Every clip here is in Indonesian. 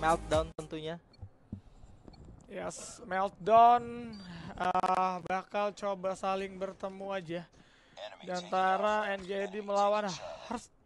meltdown tentunya. Yes, meltdown uh, bakal coba saling bertemu aja di antara NJD melawan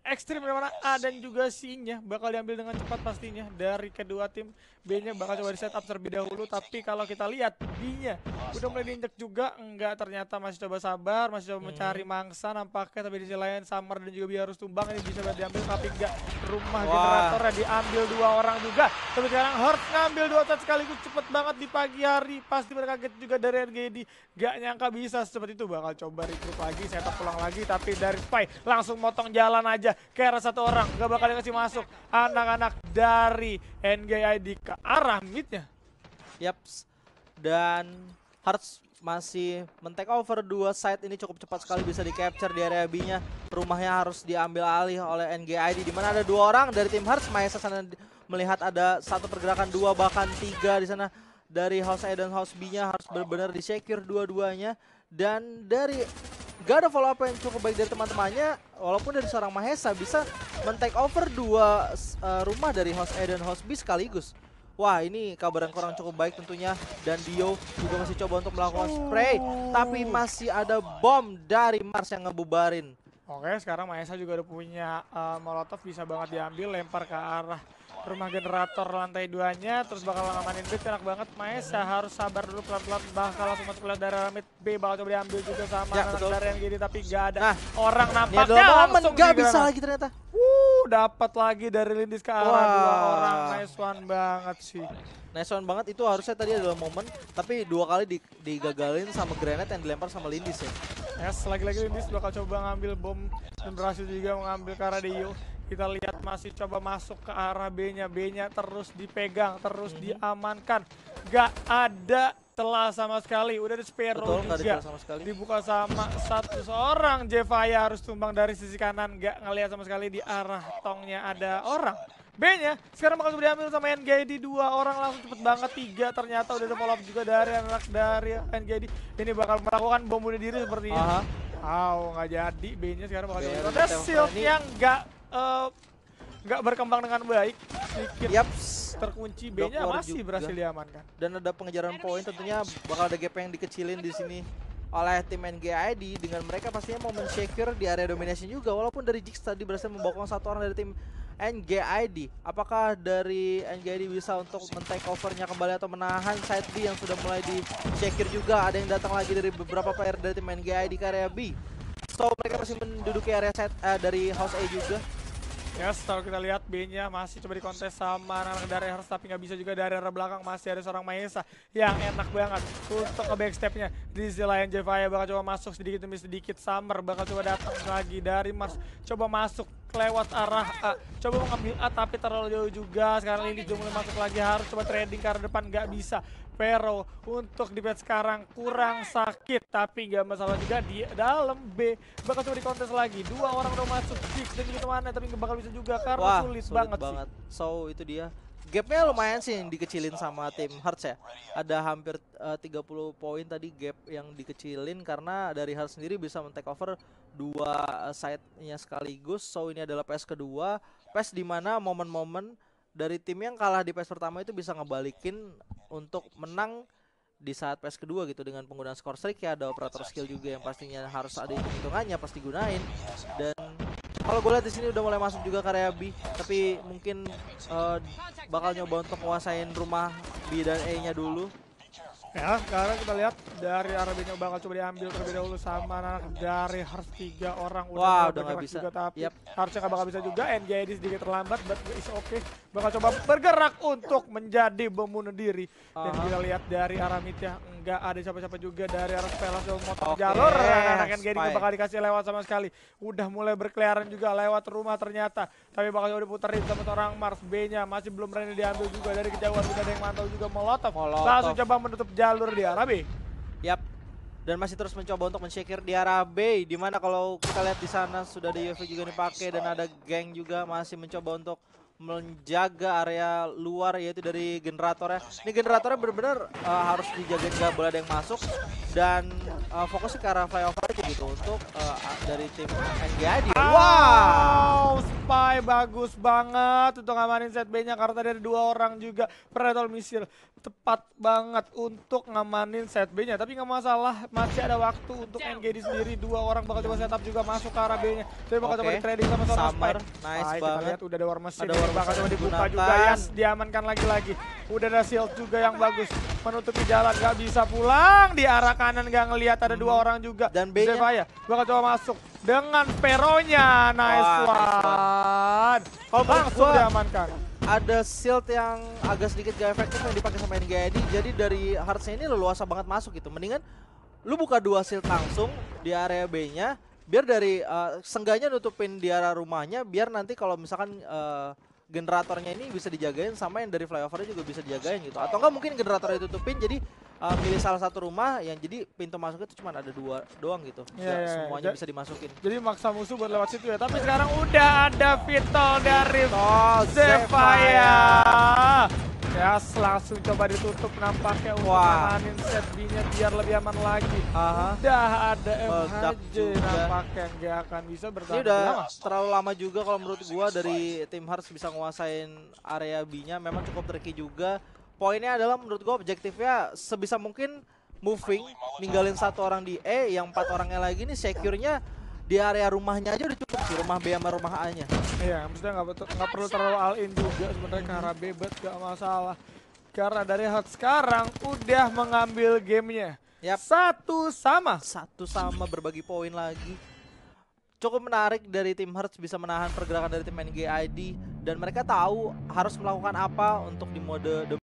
ekstrim mana A dan juga C-nya bakal diambil dengan cepat pastinya dari kedua tim. B-nya bakal coba di setup terlebih dahulu tapi kalau kita lihat B-nya udah mulai diinjek juga enggak ternyata masih coba sabar, masih coba hmm. mencari mangsa nampaknya tapi di sisi lain Summer dan juga B harus tumbang ini bisa diambil tapi enggak rumah generatornya diambil dua orang juga. Tapi sekarang Hurt ngambil dua set sekaligus cepet banget di pagi hari pasti mereka kaget juga dari RGD gak nyangka bisa seperti itu bakal coba recruit lagi setup pulang lagi tapi dari Spy langsung motong jalan aja ke satu orang. Gak bakal dikasih masuk. Anak-anak dari NGID ke arah midnya. Yaps. Dan Hearts masih men over dua side ini cukup cepat sekali bisa di-capture di area B-nya. Rumahnya harus diambil alih oleh NGID Dimana ada dua orang dari tim Hearts. Maesa sana melihat ada satu pergerakan dua bahkan tiga di sana dari House A dan House B-nya harus benar-benar di-secure dua-duanya. Dan dari gak ada follow up yang cukup baik dari teman-temannya walaupun dari seorang Mahesa bisa men-take over dua uh, rumah dari host A dan House B sekaligus Wah ini kabar yang kurang cukup baik tentunya Dan Dio juga masih coba untuk melakukan spray Tapi masih ada bom dari Mars yang ngebubarin Oke sekarang Mahesa juga udah punya uh, Molotov bisa banget diambil Lempar ke arah rumah generator lantai duanya terus bakal ngamanin mid enak banget Maesa harus sabar dulu pelan-pelan bakal langsung masuk ke dari mid B bakal coba diambil juga sama ya, anak dari yang gini tapi gak ada nah, orang nampaknya langsung gak bisa lagi ternyata Wuh, dapat lagi dari Lindis ke arah wow. dua orang nice one banget sih nice one banget itu harusnya tadi adalah momen tapi dua kali di, digagalin sama granat yang dilempar sama Lindis ya Yes, lagi-lagi Lindis bakal coba ngambil bom dan berhasil juga mengambil Karadio. Kita lihat masih coba masuk ke arah B-nya. B-nya terus dipegang, terus mm -hmm. diamankan. Gak ada telah sama sekali. Udah di spare Betul, juga. sama sekali. Dibuka sama satu seorang. Jevaya harus tumbang dari sisi kanan. Gak ngelihat sama sekali di arah tongnya ada orang. B-nya sekarang bakal diambil sama NGD dua orang langsung cepet banget tiga ternyata udah ada follow up juga dari anak dari NGD ini bakal melakukan bom bunuh diri sepertinya. Aha. Aw oh, nggak jadi B-nya sekarang bakal jadi. Ada shield yang nggak Eh, nggak uh, berkembang dengan baik. Sedikit Yaps. terkunci. B-nya masih juga. berhasil diamankan. Dan ada pengejaran poin tentunya bakal ada gap yang dikecilin di sini oleh tim NGID dengan mereka pastinya mau men shaker di area domination juga walaupun dari Jix tadi berhasil membokong satu orang dari tim NGID apakah dari NGID bisa untuk men-take covernya kembali atau menahan side B yang sudah mulai di shaker juga ada yang datang lagi dari beberapa player dari tim NGID ke area B so mereka masih menduduki area side uh, dari house A juga Yes, ya, kalau kita lihat B-nya masih coba dikontes sama anak-anak dari harus tapi nggak bisa juga dari arah belakang masih ada seorang Maesa yang enak banget untuk ke backstepnya. Di sisi lain Jevaya bakal coba masuk sedikit demi sedikit. Summer bakal coba datang lagi dari Mars coba masuk lewat arah A. Coba mengambil A tapi terlalu jauh juga. Sekarang ini jumlah masuk lagi harus coba trading ke arah depan nggak bisa. Vero untuk di bed sekarang kurang sakit tapi nggak masalah juga di dalam B bakal coba di kontes lagi dua orang udah masuk fix dan gitu mana tapi nggak bakal bisa juga karena Wah, sulit, sulit banget, banget. Sih. so itu dia gapnya lumayan sih yang dikecilin sama tim Hearts ya. Ada hampir eh, uh, 30 poin tadi gap yang dikecilin karena dari Hearts sendiri bisa men-take over dua eh, side-nya sekaligus. So ini adalah PS kedua, PS di mana momen-momen dari tim yang kalah di PS pertama itu bisa ngebalikin untuk menang di saat PS kedua gitu dengan penggunaan skor streak ya ada operator skill juga yang pastinya harus ada hitungannya pasti gunain dan kalau gue lihat di sini udah mulai masuk juga karya B tapi mungkin uh, bakal nyoba untuk menguasain rumah B dan E nya dulu Ya, sekarang kita lihat dari arah Benio bakal coba diambil terlebih dahulu sama anak dari harus tiga orang udah wow, udah nggak bisa. Juga, tapi yep. harusnya nggak bakal bisa juga. NJ sedikit terlambat, but it's okay bakal coba bergerak untuk menjadi membunuh diri. Dan uh -huh. kita lihat dari arah mid ya, nggak ada siapa-siapa juga dari arah Spellas yang motor okay. jalur. Anak-anak nah, nah, yes, bakal dikasih lewat sama sekali. Udah mulai berkeliaran juga lewat rumah ternyata. Tapi bakal udah puterin sama orang Mars B-nya. Masih belum berani diambil juga dari kejauhan. Udah ada yang mantau juga Molotov. Molotov. Langsung coba menutup jalur di arah B. Yap, dan masih terus mencoba untuk mensyekir di arah B dimana kalau kita lihat di sana sudah ada UAV juga dipakai dan ada geng juga masih mencoba untuk menjaga area luar yaitu dari generatornya. Ini generatornya benar-benar uh, harus dijaga nggak boleh ada yang masuk dan uh, fokus ke arah flyover itu gitu untuk uh, dari tim jadi Wow, Spy bagus banget untuk ngamanin set B-nya karena tadi ada dua orang juga Predator Misil. Tepat banget untuk ngamanin set B-nya, tapi nggak masalah, masih ada waktu untuk NGD sendiri. Dua orang bakal coba setup juga masuk ke arah B-nya. Tapi bakal okay. coba trading sama sama Spy. Nice Ay, ah, banget. lihat udah ada war machine, ada war bakal coba dibuka juga. Yes, diamankan lagi-lagi. Udah ada shield juga yang bagus menutupi jalan gak bisa pulang di arah kanan gak ngelihat ada dua hmm. orang juga dan B nya gak ya? gua coba masuk dengan peronya nice Wah, nice one. Oh, langsung diamankan ada shield yang agak sedikit gak efektif yang dipakai sama NGID jadi dari hardsnya ini leluasa banget masuk gitu mendingan lu buka dua shield langsung di area B nya biar dari uh, sengganya nutupin di arah rumahnya biar nanti kalau misalkan uh, generatornya ini bisa dijagain sama yang dari flyovernya juga bisa dijagain gitu atau enggak mungkin generatornya tutupin jadi uh, milih salah satu rumah yang jadi pintu masuknya itu cuma ada dua doang gitu yeah, yeah, iya, iya. semuanya bisa dimasukin jadi maksa musuh buat lewat situ ya tapi sekarang udah ada Vito dari Zevaya ya, langsung coba ditutup nampaknya untuk Wah. Wow. set B-nya biar lebih aman lagi. Aha. Udah ada MHJ nampaknya nggak akan bisa bertahan. Ini udah terlalu lama juga kalau menurut gua dari tim Hearts bisa nguasain area B-nya memang cukup tricky juga. Poinnya adalah menurut gua objektifnya sebisa mungkin moving, ninggalin satu orang di E, yang empat orangnya lagi nih secure-nya di area rumahnya aja udah si rumah B sama rumah A nya iya maksudnya nggak perlu terlalu all in juga sebenarnya karena B bet gak masalah karena dari hot sekarang udah mengambil gamenya Yap. Satu sama. Satu sama berbagi poin lagi. Cukup menarik dari tim Hertz bisa menahan pergerakan dari tim NGID dan mereka tahu harus melakukan apa untuk di mode